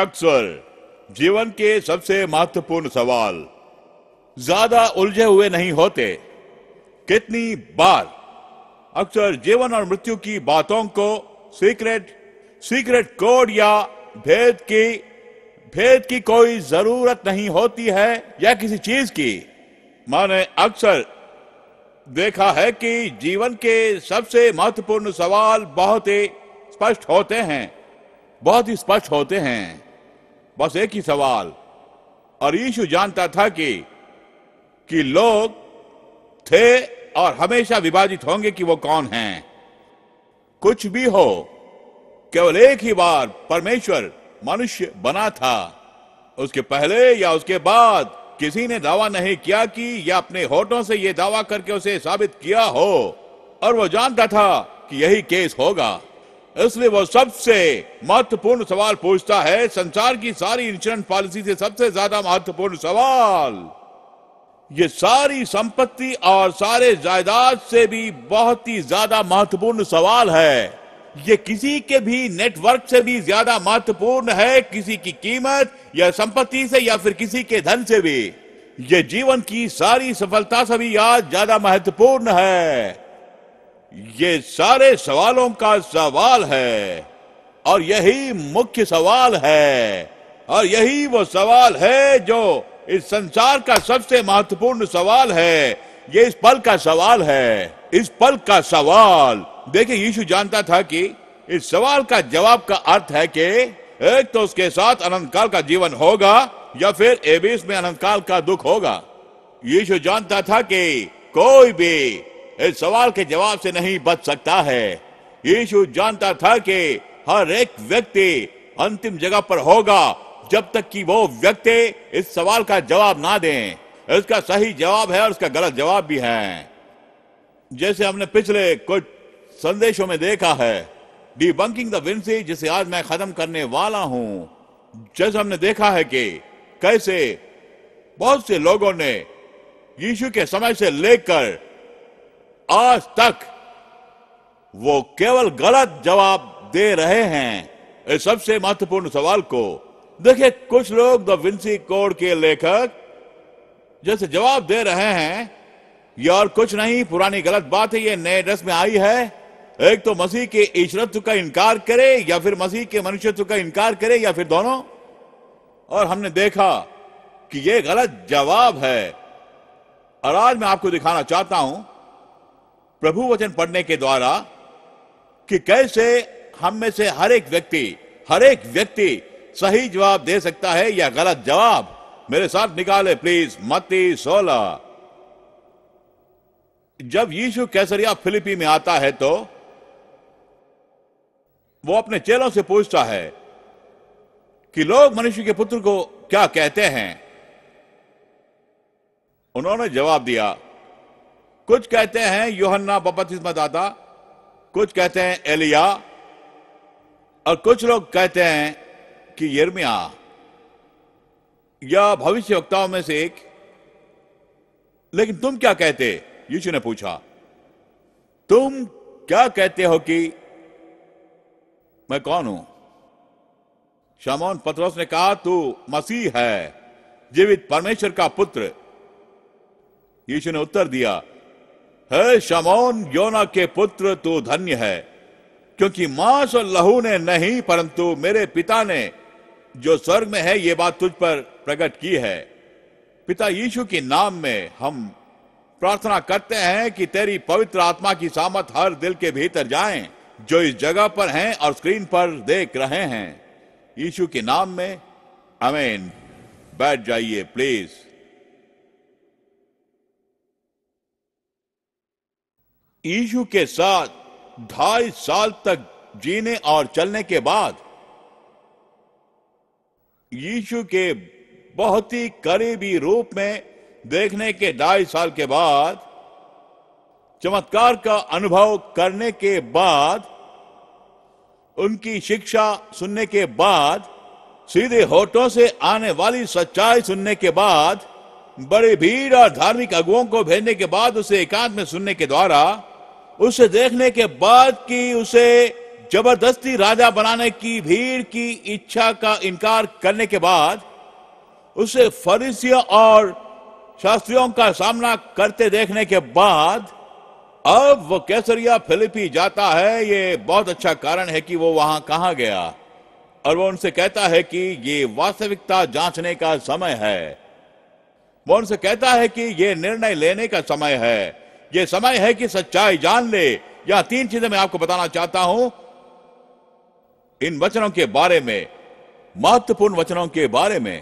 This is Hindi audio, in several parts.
अक्सर जीवन के सबसे महत्वपूर्ण सवाल ज्यादा उलझे हुए नहीं होते कितनी बार अक्सर जीवन और मृत्यु की बातों को सीक्रेट सीक्रेट कोड या भेद की भेद की कोई जरूरत नहीं होती है या किसी चीज की मैंने अक्सर देखा है कि जीवन के सबसे महत्वपूर्ण सवाल बहुत ही स्पष्ट होते हैं बहुत ही स्पष्ट होते हैं बस एक ही सवाल और यीशु जानता था कि कि लोग थे और हमेशा विभाजित होंगे कि वो कौन हैं कुछ भी हो केवल एक ही बार परमेश्वर मनुष्य बना था उसके पहले या उसके बाद किसी ने दावा नहीं किया कि या अपने होठों से यह दावा करके उसे साबित किया हो और वो जानता था कि यही केस होगा इसलिए वो सबसे महत्वपूर्ण सवाल पूछता है संसार की सारी इंश्योरेंस पॉलिसी से सबसे ज्यादा महत्वपूर्ण सवाल ये सारी संपत्ति और सारे जायदाद से भी बहुत ही ज्यादा महत्वपूर्ण सवाल है ये किसी के भी नेटवर्क से भी ज्यादा महत्वपूर्ण है किसी की कीमत या संपत्ति से या फिर किसी के धन से भी ये जीवन की सारी सफलता से भी आज ज्यादा महत्वपूर्ण है ये सारे सवालों का सवाल है और यही मुख्य सवाल है और यही वो सवाल है जो इस संसार का सबसे महत्वपूर्ण सवाल है ये इस पल का सवाल है इस पल का सवाल देखिए यीशु जानता था कि इस सवाल का जवाब का अर्थ है कि एक तो उसके साथ अनंत काल का जीवन होगा या फिर एबीस में अनंत काल का दुख होगा यीशु जानता था कि कोई भी इस सवाल के जवाब से नहीं बच सकता है यीशु जानता था कि हर एक व्यक्ति अंतिम जगह पर होगा जब तक कि वो व्यक्ति इस सवाल का जवाब ना दें इसका सही जवाब है और इसका गलत जवाब भी है जैसे हमने पिछले कुछ संदेशों में देखा है डी बंकिंग दिनसी जिसे आज मैं खत्म करने वाला हूं जैसे हमने देखा है कि कैसे बहुत से लोगों ने यीशु के समय से लेकर आज तक वो केवल गलत जवाब दे रहे हैं इस सबसे महत्वपूर्ण सवाल को देखिए कुछ लोग द विंसी कोड के लेखक जैसे जवाब दे रहे हैं ये और कुछ नहीं पुरानी गलत बात है ये नए ड्रेस में आई है एक तो मसीह के ईश्वरत्व का इनकार करे या फिर मसीह के मनुष्यत्व का इनकार करे या फिर दोनों और हमने देखा कि यह गलत जवाब है और आज मैं आपको दिखाना चाहता हूं प्रभु वचन पढ़ने के द्वारा कि कैसे हम में से हर एक व्यक्ति हर एक व्यक्ति सही जवाब दे सकता है या गलत जवाब मेरे साथ निकाले प्लीज मती सोलह जब यीशु कैसरिया फिलिपी में आता है तो वो अपने चेलों से पूछता है कि लोग मनुष्य के पुत्र को क्या कहते हैं उन्होंने जवाब दिया कुछ कहते हैं योहन्ना बपतिस्मा दादा कुछ कहते हैं एलिया और कुछ लोग कहते हैं कि यर्मिया या वक्ताओं में से एक लेकिन तुम क्या कहते यीशु ने पूछा तुम क्या कहते हो कि मैं कौन हूं शमौन पत्रोस ने कहा तू मसीह है जीवित परमेश्वर का पुत्र यीशु ने उत्तर दिया है शमोन योना के पुत्र तू धन्य है क्योंकि मांस और लहू ने नहीं परंतु मेरे पिता ने जो स्वर्ग में है ये बात तुझ पर प्रकट की है पिता यीशु के नाम में हम प्रार्थना करते हैं कि तेरी पवित्र आत्मा की सामत हर दिल के भीतर जाए जो इस जगह पर हैं और स्क्रीन पर देख रहे हैं यीशु के नाम में अमेन बैठ जाइए प्लीज़ यीशु के साथ ढाई साल तक जीने और चलने के बाद यीशु के बहुत ही करीबी रूप में देखने के ढाई साल के बाद चमत्कार का अनुभव करने के बाद उनकी शिक्षा सुनने के बाद सीधे होठों से आने वाली सच्चाई सुनने के बाद बड़ी भीड़ और धार्मिक अगुओं को भेजने के बाद उसे एकांत में सुनने के द्वारा उसे देखने के बाद की उसे जबरदस्ती राजा बनाने की भीड़ की इच्छा का इनकार करने के बाद उसे फरीसियों और शास्त्रियों का सामना करते देखने के बाद अब वो कैसरिया फिलिपी जाता है ये बहुत अच्छा कारण है कि वो वहां कहा गया और वो उनसे कहता है कि ये वास्तविकता जांचने का समय है वो उनसे कहता है कि ये निर्णय लेने का समय है यह समय है कि सच्चाई जान ले या तीन चीजें मैं आपको बताना चाहता हूं इन वचनों के बारे में महत्वपूर्ण वचनों के बारे में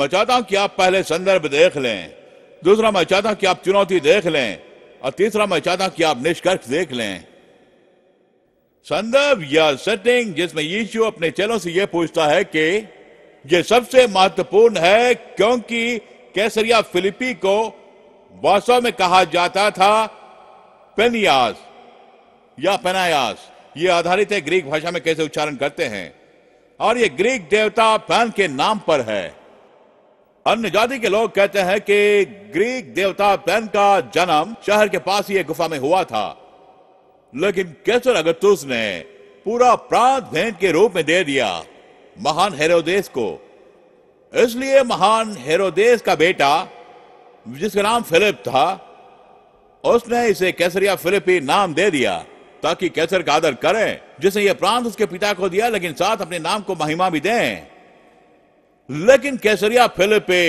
मैं चाहता हूं कि आप पहले संदर्भ देख लें दूसरा मैं चाहता हूं कि आप चुनौती देख लें और तीसरा मैं चाहता हूं कि आप निष्कर्ष देख लें संदर्भ या सेटिंग जिसमें यीशु अपने चेलों से यह पूछता है कि यह सबसे महत्वपूर्ण है क्योंकि कैसरिया फिलिपी को वास्तव में कहा जाता था पेनियास या पेनायास ये आधारित है ग्रीक भाषा में कैसे उच्चारण करते हैं और ये ग्रीक देवता पैन के नाम पर है अन्य जाति के लोग कहते हैं कि ग्रीक देवता पैन का जन्म शहर के पास ही एक गुफा में हुआ था लेकिन कैसर अगस्तुस ने पूरा प्रांत भेंट के रूप में दे दिया महान हेरोदेस को इसलिए महान हेरोदेस का बेटा जिसका नाम फिलिप था उसने इसे कैसरिया फिलिपी नाम दे दिया ताकि कैसर का आदर करें जिसने यह प्रांत उसके पिता को दिया लेकिन साथ अपने नाम को महिमा भी दें लेकिन कैसरिया फिलिपे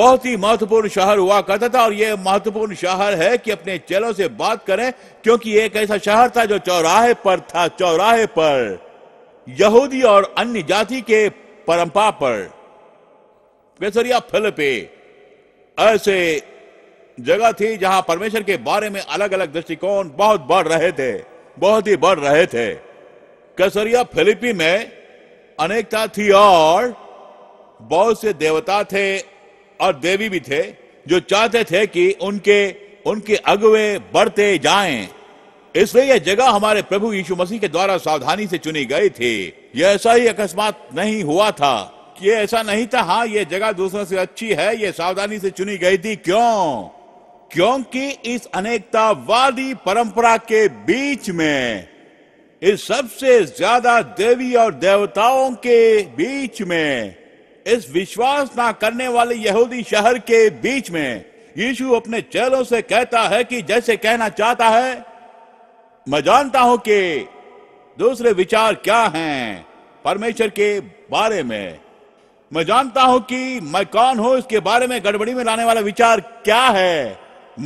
बहुत ही महत्वपूर्ण शहर हुआ करता था और यह महत्वपूर्ण शहर है कि अपने चेलों से बात करें क्योंकि यह एक ऐसा शहर था जो चौराहे पर था चौराहे पर यहूदी और अन्य जाति के परंपरा पर कैसरिया फिलिपे ऐसे जगह थी जहां परमेश्वर के बारे में अलग अलग दृष्टिकोण बहुत बढ़ रहे थे बहुत ही बढ़ रहे थे कसरिया फिलिपी में अनेकता थी और बहुत से देवता थे और देवी भी थे जो चाहते थे कि उनके उनके अगुए बढ़ते जाएं इसलिए यह जगह हमारे प्रभु यीशु मसीह के द्वारा सावधानी से चुनी गई थी यह ऐसा ही अकस्मात नहीं हुआ था ये ऐसा नहीं था हाँ ये जगह दूसरों से अच्छी है ये सावधानी से चुनी गई थी क्यों क्योंकि इस अनेकतावादी परंपरा के बीच में इस सबसे ज्यादा देवी और देवताओं के बीच में इस विश्वास ना करने वाले यहूदी शहर के बीच में यीशु अपने चेहरों से कहता है कि जैसे कहना चाहता है मैं जानता हूं कि दूसरे विचार क्या हैं परमेश्वर के बारे में मैं जानता हूं कि मैं कौन हूं इसके बारे में गड़बड़ी में लाने वाला विचार क्या है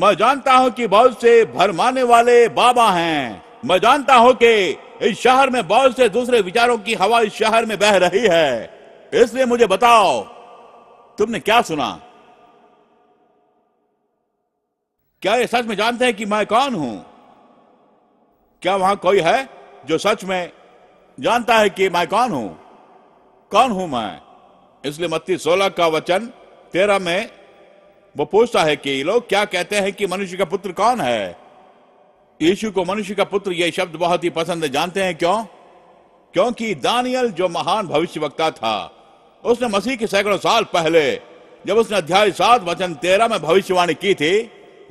मैं जानता हूं कि बहुत से भरमाने वाले बाबा हैं मैं जानता हूं कि इस शहर में बहुत से दूसरे विचारों की हवा इस शहर में बह रही है इसलिए मुझे बताओ तुमने क्या सुना क्या ये सच में जानते हैं कि मैं कौन हूं क्या वहां कोई है जो सच में जानता है कि मैं कौन हूं कौन हूं मैं इसलिए मत्ती सोलह का वचन तेरह में वो पूछता है कि लोग क्या कहते हैं कि मनुष्य का पुत्र कौन है यीशु को मनुष्य का पुत्र यह शब्द बहुत ही पसंद है जानते हैं क्यों क्योंकि दानियल जो महान भविष्य वक्ता था उसने मसीह के सैकड़ों साल पहले जब उसने अध्याय सात वचन तेरह में भविष्यवाणी की थी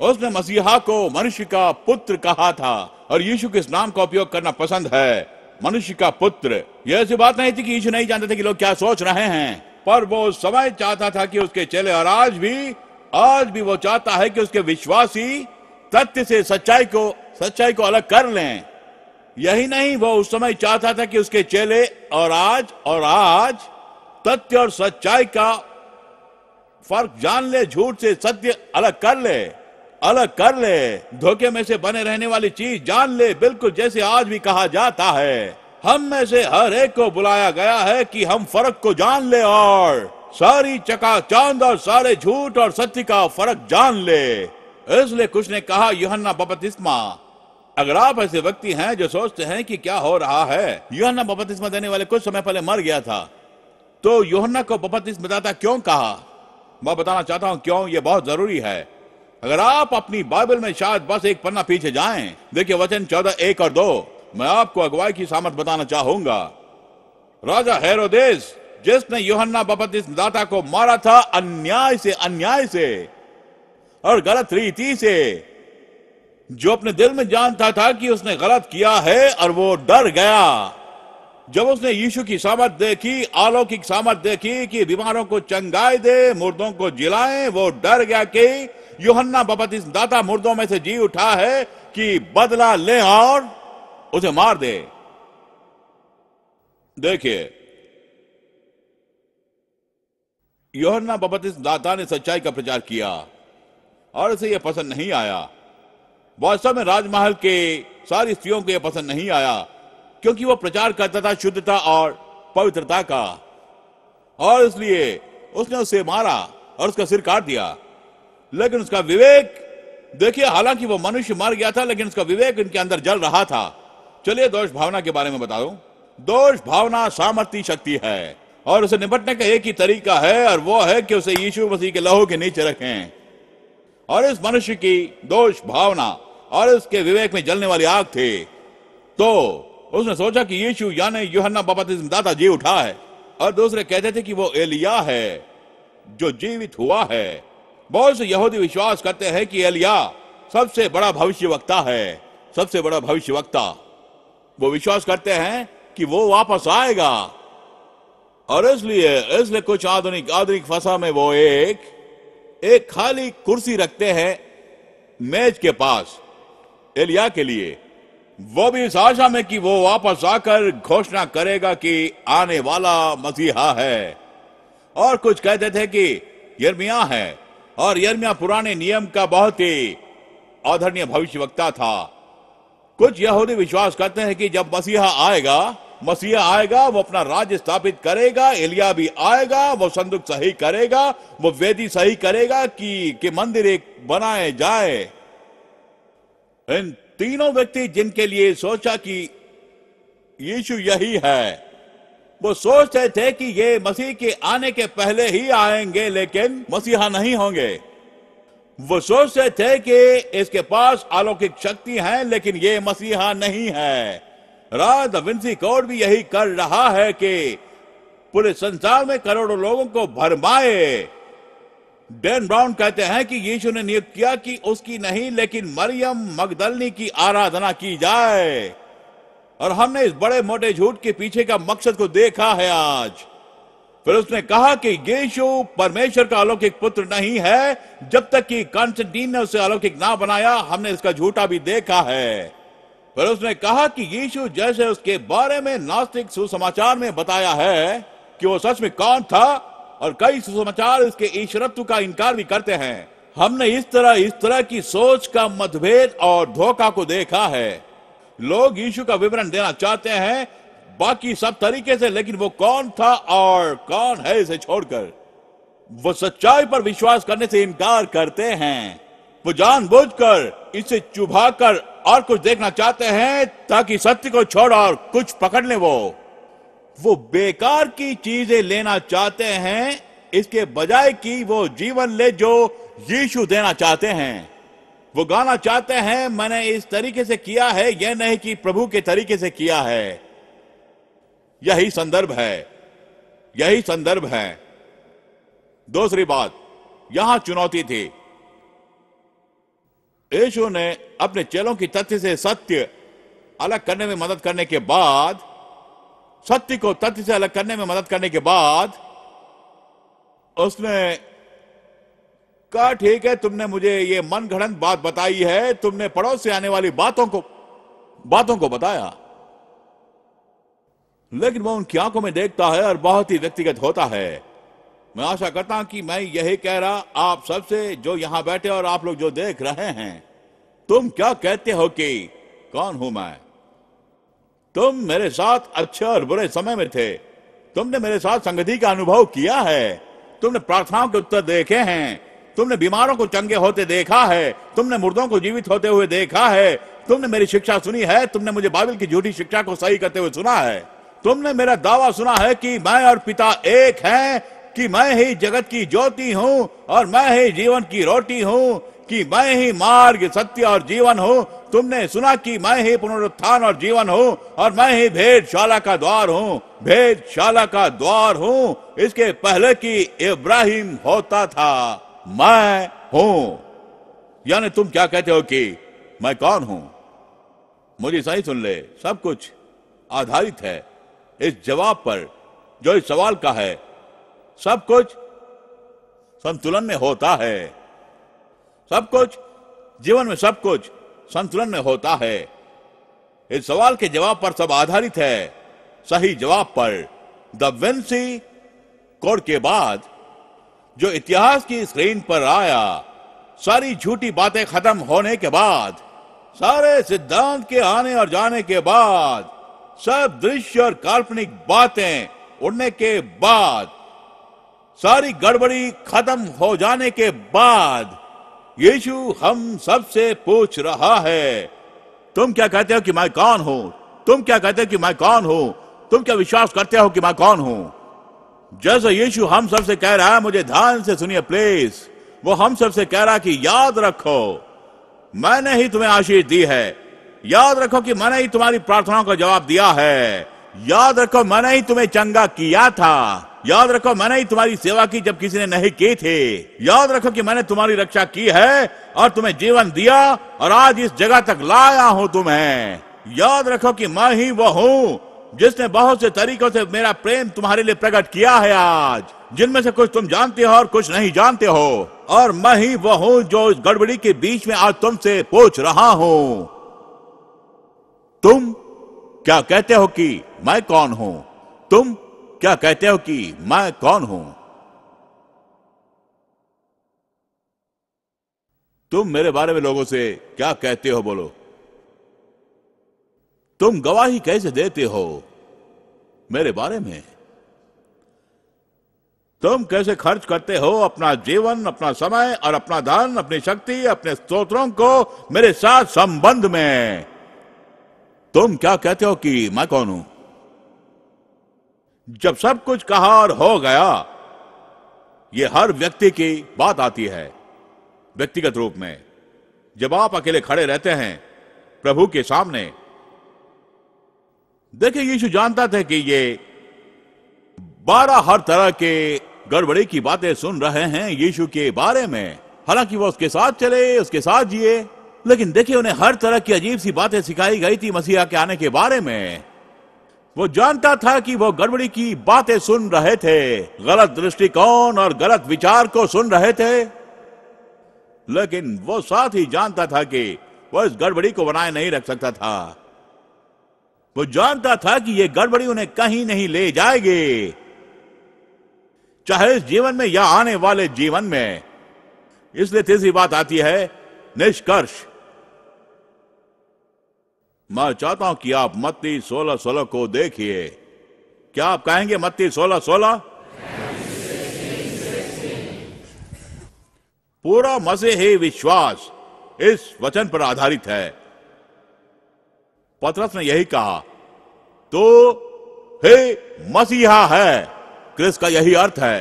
उसने मसीहा को मनुष्य का पुत्र कहा था और यीशु के इस नाम का उपयोग करना पसंद है मनुष्य का पुत्र यह ऐसी बात नहीं थी कि यीशु नहीं जानते थे कि लोग क्या सोच रहे हैं पर वो उस समय चाहता था कि उसके चले और आज भी आज भी वो चाहता है कि उसके विश्वासी तथ्य से सच्चाई को सच्चाई को अलग कर लें यही नहीं वो उस समय चाहता था कि उसके चेले और आज और आज तथ्य और सच्चाई का फर्क जान ले झूठ से सत्य अलग कर ले अलग कर ले धोखे में से बने रहने वाली चीज जान ले बिल्कुल जैसे आज भी कहा जाता है हम में से हर एक को बुलाया गया है कि हम फर्क को जान ले और सारी चका चांद और सारे झूठ और सत्य का फर्क जान ले इसलिए कुछ ने कहा योहन्ना बपतिस्मा अगर आप ऐसे व्यक्ति हैं जो सोचते हैं कि क्या हो रहा है योहन्ना बपतिस्मा देने वाले कुछ समय पहले मर गया था तो योहन्ना को बपतिस्मा दाता क्यों कहा मैं बताना चाहता हूं क्यों ये बहुत जरूरी है अगर आप अपनी बाइबल में शायद बस एक पन्ना पीछे जाएं देखिए वचन चौदह एक और दो मैं आपको अगुवाई की सामर्थ बताना चाहूंगा राजा हेरोदेस जिसने योहन्ना दाता को मारा था अन्याय से अन्याय से और गलत रीति से जो अपने दिल में जानता था कि उसने गलत किया है और वो डर गया जब उसने यीशु की सामर्थ देखी अलौकिक सामत देखी कि बीमारों को चंगाई दे मुर्दों को जिलाए वो डर गया कि योहन्ना दाता मुर्दों में से जी उठा है कि बदला ले और उसे मार दे देखिए योहन्ना बपतिस दाता ने सच्चाई का प्रचार किया और उसे यह पसंद नहीं आया वास्तव में राजमहल के सारी स्त्रियों को यह पसंद नहीं आया क्योंकि वह प्रचार करता था शुद्धता और पवित्रता का और इसलिए उसने उसे मारा और उसका सिर काट दिया लेकिन उसका विवेक देखिए हालांकि वह मनुष्य मर गया था लेकिन उसका विवेक इनके अंदर जल रहा था चलिए दोष भावना के बारे में बता दूं दोष भावना सामर्थ्य शक्ति है और उसे निपटने का एक ही तरीका है और वो है कि उसे यीशु मसीह के लहू के नीचे रखें और इस मनुष्य की दोष भावना और उसके विवेक में जलने वाली आग थी तो उसने सोचा कि यीशु यानी योहन्ना दादा जी उठा है और दूसरे कहते थे कि वो एलिया है जो जीवित हुआ है बहुत से यहूदी विश्वास करते हैं कि एलिया सबसे बड़ा भविष्य वक्ता है सबसे बड़ा भविष्य वक्ता वो विश्वास करते हैं कि वो वापस आएगा और इसलिए इसलिए कुछ आधुनिक आधुनिक फसा में वो एक एक खाली कुर्सी रखते हैं मेज के पास एलिया के लिए वो भी इस आशा में कि वो वापस आकर घोषणा करेगा कि आने वाला मसीहा है और कुछ कहते थे कि यर्मिया है और यर्मिया पुराने नियम का बहुत ही आदरणीय भविष्यवक्ता था कुछ यहूदी विश्वास करते हैं कि जब मसीहा आएगा मसीहा आएगा वो अपना राज्य स्थापित करेगा एलिया भी आएगा वो संदूक सही करेगा वो वेदी सही करेगा कि कि मंदिर एक बनाए जाए इन तीनों व्यक्ति जिनके लिए सोचा कि यीशु यही है वो सोचते थे कि ये मसीह के आने के पहले ही आएंगे लेकिन मसीहा नहीं होंगे वो सोचते थे कि इसके पास अलौकिक शक्ति है लेकिन ये मसीहा नहीं है राज कोड भी यही कर रहा है कि पूरे संसार में करोड़ों लोगों को भरमाए डेन ब्राउन कहते हैं कि यीशु ने नियुक्त किया कि उसकी नहीं लेकिन मरियम मगदलनी की आराधना की जाए और हमने इस बड़े मोटे झूठ के पीछे का मकसद को देखा है आज फिर उसने कहा कि यीशु परमेश्वर का अलौकिक पुत्र नहीं है जब तक कि कॉन्स्टेंटीन ने उसे अलौकिक ना बनाया हमने इसका झूठा भी देखा है फिर उसने कहा कि यीशु जैसे उसके बारे में नास्तिक सुसमाचार में बताया है कि वो सच में कौन था और कई सुसमाचार उसके ईश्वरत्व का इनकार भी करते हैं हमने इस तरह इस तरह की सोच का मतभेद और धोखा को देखा है लोग यीशु का विवरण देना चाहते हैं बाकी सब तरीके से लेकिन वो कौन था और कौन है इसे छोड़कर वो सच्चाई पर विश्वास करने से इनकार करते हैं वो जानबूझकर इसे चुभाकर और कुछ देखना चाहते हैं ताकि सत्य को छोड़ और कुछ पकड़ ले वो वो बेकार की चीजें लेना चाहते हैं इसके बजाय कि वो जीवन ले जो यीशु देना चाहते हैं वो गाना चाहते हैं मैंने इस तरीके से किया है यह नहीं कि प्रभु के तरीके से किया है यही संदर्भ है यही संदर्भ है दूसरी बात यहां चुनौती थी यशु ने अपने चेलों की तथ्य से सत्य अलग करने में मदद करने के बाद सत्य को तथ्य से अलग करने में मदद करने के बाद उसने कहा ठीक है तुमने मुझे ये मन घड़न बात बताई है तुमने पड़ोस से आने वाली बातों को बातों को बताया लेकिन वह उनकी आंखों में देखता है और बहुत ही व्यक्तिगत होता है मैं आशा करता हूं कि मैं यही कह रहा आप सबसे जो यहां बैठे और आप लोग जो देख रहे हैं तुम क्या कहते हो कि कौन हूं मैं तुम मेरे साथ अच्छे और बुरे समय में थे तुमने मेरे साथ संगति का अनुभव किया है तुमने प्रार्थनाओं के उत्तर देखे हैं तुमने बीमारों को चंगे होते देखा है तुमने मुर्दों को जीवित होते हुए देखा है तुमने मेरी शिक्षा सुनी है तुमने मुझे बाबिल की झूठी शिक्षा को सही करते हुए सुना है तुमने मेरा दावा सुना है कि मैं और पिता एक हैं कि मैं ही जगत की ज्योति हूं और मैं ही जीवन की रोटी हूं कि मैं ही मार्ग सत्य और जीवन हूं तुमने सुना कि मैं ही पुनरुत्थान और जीवन हूं और मैं ही भेदशाला का द्वार हूं भेदशाला का द्वार हूं इसके पहले कि इब्राहिम होता था मैं हूं यानी तुम क्या कहते हो कि मैं कौन हूं मुझे सही सुन ले सब कुछ आधारित है इस जवाब पर जो इस सवाल का है सब कुछ संतुलन में होता है सब कुछ जीवन में सब कुछ संतुलन में होता है इस सवाल के जवाब पर सब आधारित है सही जवाब पर द वेंसी कोड के बाद जो इतिहास की स्क्रीन पर आया सारी झूठी बातें खत्म होने के बाद सारे सिद्धांत के आने और जाने के बाद सब दृश्य और काल्पनिक बातें उड़ने के बाद सारी गड़बड़ी खत्म हो जाने के बाद यीशु हम सब से पूछ रहा है तुम क्या कहते हो कि मैं कौन हूं तुम क्या कहते हो कि मैं कौन हूं तुम क्या विश्वास करते हो कि मैं कौन हूं जैसा यीशु हम सब से कह रहा है मुझे ध्यान से सुनिए प्लीज वो हम सब से कह रहा कि याद रखो मैंने ही तुम्हें आशीष दी है याद रखो कि मैंने ही तुम्हारी प्रार्थनाओं का जवाब दिया है याद रखो मैंने ही तुम्हें चंगा किया था याद रखो मैंने ही तुम्हारी सेवा की जब किसी ने नहीं की थी याद रखो कि मैंने तुम्हारी रक्षा की है और तुम्हें जीवन दिया और आज इस जगह तक लाया हूँ तुम्हें याद रखो कि मैं ही वो हूँ जिसने बहुत से तरीकों से मेरा प्रेम तुम्हारे लिए प्रकट किया है आज जिनमें से कुछ तुम जानते हो और कुछ नहीं जानते हो और मैं ही वो हूँ जो इस गड़बड़ी के बीच में आज तुमसे पूछ रहा हूँ तुम क्या कहते हो कि मैं कौन हूं तुम क्या कहते हो कि मैं कौन हूं तुम मेरे बारे में लोगों से क्या कहते हो बोलो तुम गवाही कैसे देते हो मेरे बारे में तुम कैसे खर्च करते हो अपना जीवन अपना समय और अपना धन अपनी शक्ति अपने स्त्रोत्रों को मेरे साथ संबंध में तुम क्या कहते हो कि मैं कौन हूं जब सब कुछ कहा और हो गया ये हर व्यक्ति की बात आती है व्यक्तिगत रूप में जब आप अकेले खड़े रहते हैं प्रभु के सामने देखिए यीशु जानता था कि ये बारह हर तरह के गड़बड़ी की बातें सुन रहे हैं यीशु के बारे में हालांकि वो उसके साथ चले उसके साथ जिए लेकिन देखिए उन्हें हर तरह की अजीब सी बातें सिखाई गई थी मसीहा के आने के बारे में वो जानता था कि वो गड़बड़ी की बातें सुन रहे थे गलत दृष्टिकोण और गलत विचार को सुन रहे थे लेकिन वो साथ ही जानता था कि वो इस गड़बड़ी को बनाए नहीं रख सकता था वो जानता था कि यह गड़बड़ी उन्हें कहीं नहीं ले जाएगी चाहे इस जीवन में या आने वाले जीवन में इसलिए तीसरी बात आती है निष्कर्ष मैं चाहता हूं कि आप मत्ती सोलह सोलह को देखिए क्या आप कहेंगे मत्ती सोलह सोलह पूरा मसे ही विश्वास इस वचन पर आधारित है पत्रस ने यही कहा तो हे मसीहा है क्रिस का यही अर्थ है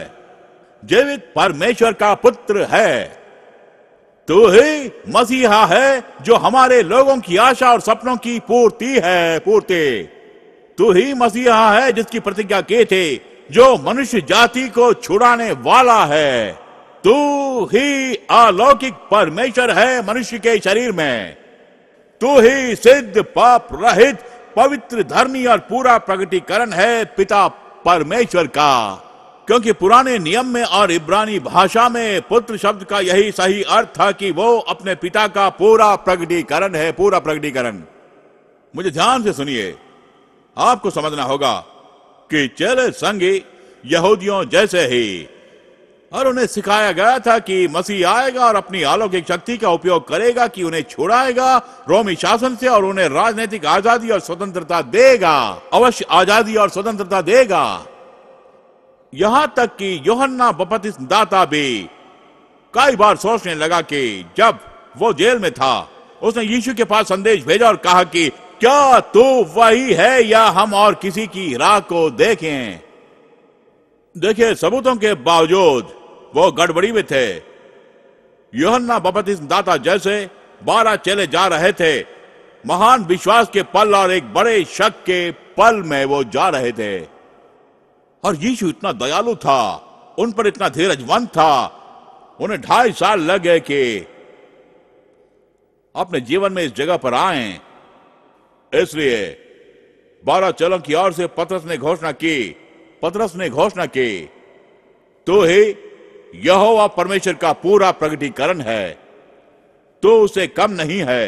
जीवित परमेश्वर का पुत्र है तू तो ही मसीहा है जो हमारे लोगों की आशा और सपनों की पूर्ति है पूर्ति तू ही मसीहा है जिसकी प्रतिज्ञा किए थे जो मनुष्य जाति को छुड़ाने वाला है तू ही अलौकिक परमेश्वर है मनुष्य के शरीर में तू ही सिद्ध पाप रहित पवित्र धर्मी और पूरा प्रगटीकरण है पिता परमेश्वर का क्योंकि पुराने नियम में और इब्रानी भाषा में पुत्र शब्द का यही सही अर्थ था कि वो अपने पिता का पूरा प्रगटीकरण है पूरा प्रगटीकरण मुझे ध्यान से सुनिए आपको समझना होगा कि चल संगी यहूदियों जैसे ही और उन्हें सिखाया गया था कि मसीह आएगा और अपनी अलौकिक शक्ति का उपयोग करेगा कि उन्हें छुड़ाएगा रोमी शासन से और उन्हें राजनीतिक आजादी और स्वतंत्रता देगा अवश्य आजादी और स्वतंत्रता देगा यहां तक कि योहन्ना दाता भी कई बार सोचने लगा कि जब वो जेल में था उसने यीशु के पास संदेश भेजा और कहा कि क्या तू वही है या हम और किसी की राह को देखें देखिए सबूतों के बावजूद वो गड़बड़ी में थे योहन्ना दाता जैसे बारह चले जा रहे थे महान विश्वास के पल और एक बड़े शक के पल में वो जा रहे थे और यीशु इतना दयालु था उन पर इतना धीरजवान था उन्हें ढाई साल लग गए कि अपने जीवन में इस जगह पर आए इसलिए बारह चलों की ओर से पतरस ने घोषणा की पतरस ने घोषणा की तो ही यहोवा परमेश्वर का पूरा प्रगटीकरण है तो उसे कम नहीं है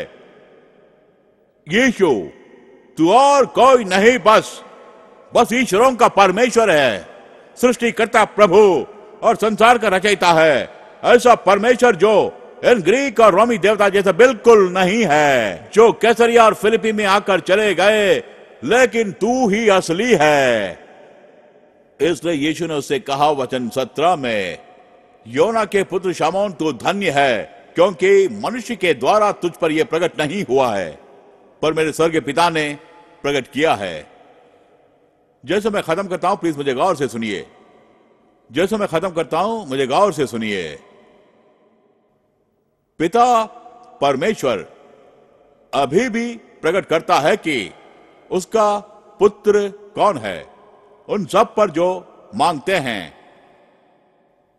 यीशु तू और कोई नहीं बस बस ईश्वरों का परमेश्वर है सृष्टिकर्ता प्रभु और संसार का रचयिता है ऐसा परमेश्वर जो इन ग्रीक और रोमी देवता जैसा बिल्कुल नहीं है जो कैसरिया और फिलिपी में आकर चले गए लेकिन तू ही असली है इसलिए यीशु ने उससे कहा वचन सत्रह में योना के पुत्र शामोन तू धन्य है क्योंकि मनुष्य के द्वारा तुझ पर यह प्रकट नहीं हुआ है पर मेरे स्वर्ग पिता ने प्रकट किया है जैसे मैं खत्म करता हूं प्लीज मुझे गौर से सुनिए जैसे मैं खत्म करता हूं मुझे गौर से सुनिए पिता परमेश्वर अभी भी प्रकट करता है कि उसका पुत्र कौन है उन सब पर जो मांगते हैं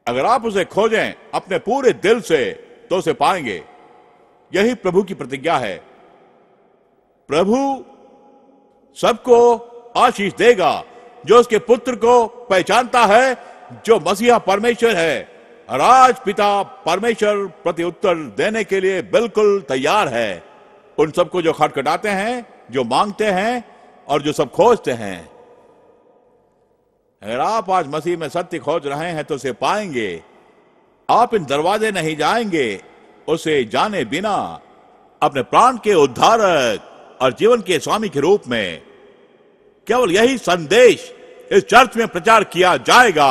अगर आप उसे खोजें अपने पूरे दिल से तो उसे पाएंगे यही प्रभु की प्रतिज्ञा है प्रभु सबको आशीष देगा जो उसके पुत्र को पहचानता है जो मसीहा परमेश्वर है राजपिता परमेश्वर प्रति उत्तर देने के लिए बिल्कुल तैयार है उन सबको जो खटखटाते हैं जो मांगते हैं और जो सब खोजते हैं अगर आप आज मसीह में सत्य खोज रहे हैं तो उसे पाएंगे आप इन दरवाजे नहीं जाएंगे उसे जाने बिना अपने प्राण के उद्धारक और जीवन के स्वामी के रूप में केवल यही संदेश इस चर्च में प्रचार किया जाएगा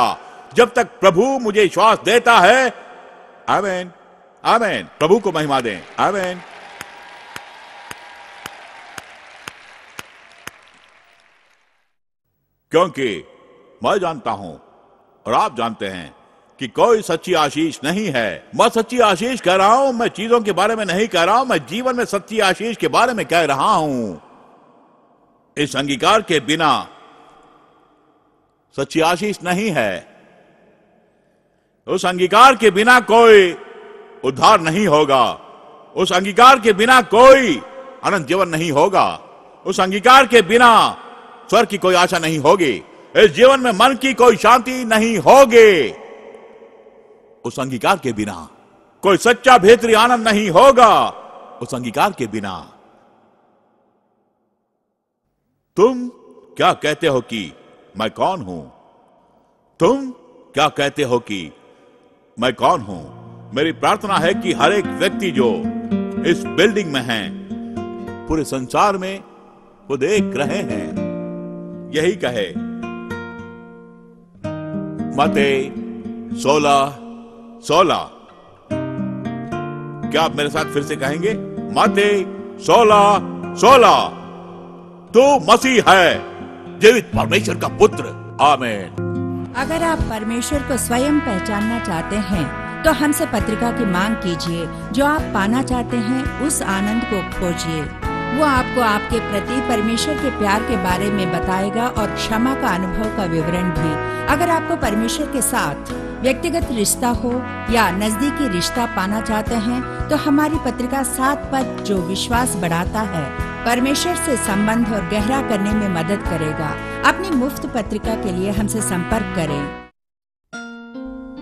जब तक प्रभु मुझे श्वास देता है आमेन आमेन प्रभु को महिमा दें आमेन क्योंकि मैं जानता हूं और आप जानते हैं कि कोई सच्ची आशीष नहीं है मैं सच्ची आशीष कह रहा हूं मैं चीजों के बारे में नहीं कह रहा हूं मैं जीवन में सच्ची आशीष के बारे में कह रहा हूं इस अंगीकार के बिना सच्ची आशीष नहीं है उस अंगीकार के बिना कोई उद्धार नहीं होगा उस अंगीकार के बिना कोई अनंत जीवन नहीं होगा उस अंगीकार के बिना स्वर की कोई आशा नहीं होगी इस जीवन में मन की कोई शांति नहीं होगी उस अंगीकार के बिना कोई सच्चा भेतरी आनंद नहीं होगा उस अंगीकार के बिना तुम क्या कहते हो कि मैं कौन हूं तुम क्या कहते हो कि मैं कौन हूं मेरी प्रार्थना है कि हर एक व्यक्ति जो इस बिल्डिंग में है पूरे संसार में वो देख रहे हैं यही कहे मते सोलह सोलह क्या आप मेरे साथ फिर से कहेंगे मते सोलह सोलह तू मसीह है जीवित परमेश्वर का पुत्र आमेन अगर आप परमेश्वर को स्वयं पहचानना चाहते हैं तो हमसे पत्रिका की मांग कीजिए जो आप पाना चाहते हैं उस आनंद को खोजिए वो आपको आपके प्रति परमेश्वर के प्यार के बारे में बताएगा और क्षमा का अनुभव का विवरण भी अगर आपको परमेश्वर के साथ व्यक्तिगत रिश्ता हो या नजदीकी रिश्ता पाना चाहते हैं तो हमारी पत्रिका सात पद जो विश्वास बढ़ाता है परमेश्वर से संबंध और गहरा करने में मदद करेगा अपनी मुफ्त पत्रिका के लिए हमसे संपर्क करें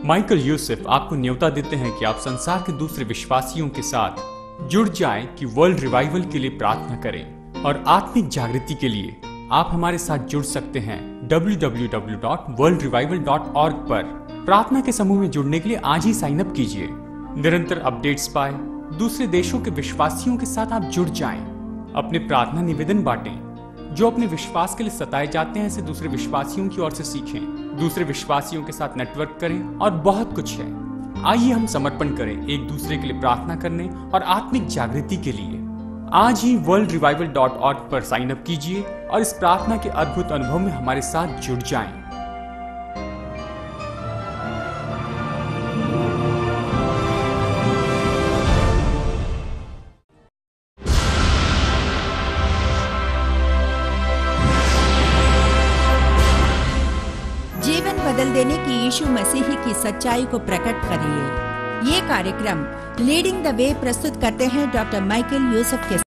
माइकल यूसुफ आपको न्योता देते हैं कि आप संसार के दूसरे विश्वासियों के साथ जुड़ जाएं कि वर्ल्ड रिवाइवल के लिए प्रार्थना करें और आत्मिक जागृति के लिए आप हमारे साथ जुड़ सकते हैं www.worldrevival.org पर प्रार्थना के समूह में जुड़ने के लिए आज ही साइन अप कीजिए निरंतर अपडेट्स पाए दूसरे देशों के विश्वासियों के साथ आप जुड़ जाएं अपने प्रार्थना निवेदन बांटें जो अपने विश्वास के लिए सताए जाते हैं इसे दूसरे विश्वासियों की ओर से सीखें दूसरे विश्वासियों के साथ नेटवर्क करें और बहुत कुछ है आइए हम समर्पण करें एक दूसरे के लिए प्रार्थना करने और आत्मिक जागृति के लिए आज ही वर्ल्ड रिवाइवल डॉट ऑर्ग पर साइन अप कीजिए और इस प्रार्थना के अद्भुत अनुभव में हमारे साथ जुड़ जाएं। यीशु मसीह की सच्चाई को प्रकट करिए ये कार्यक्रम लीडिंग द वे प्रस्तुत करते हैं डॉक्टर माइकल यूसुफ के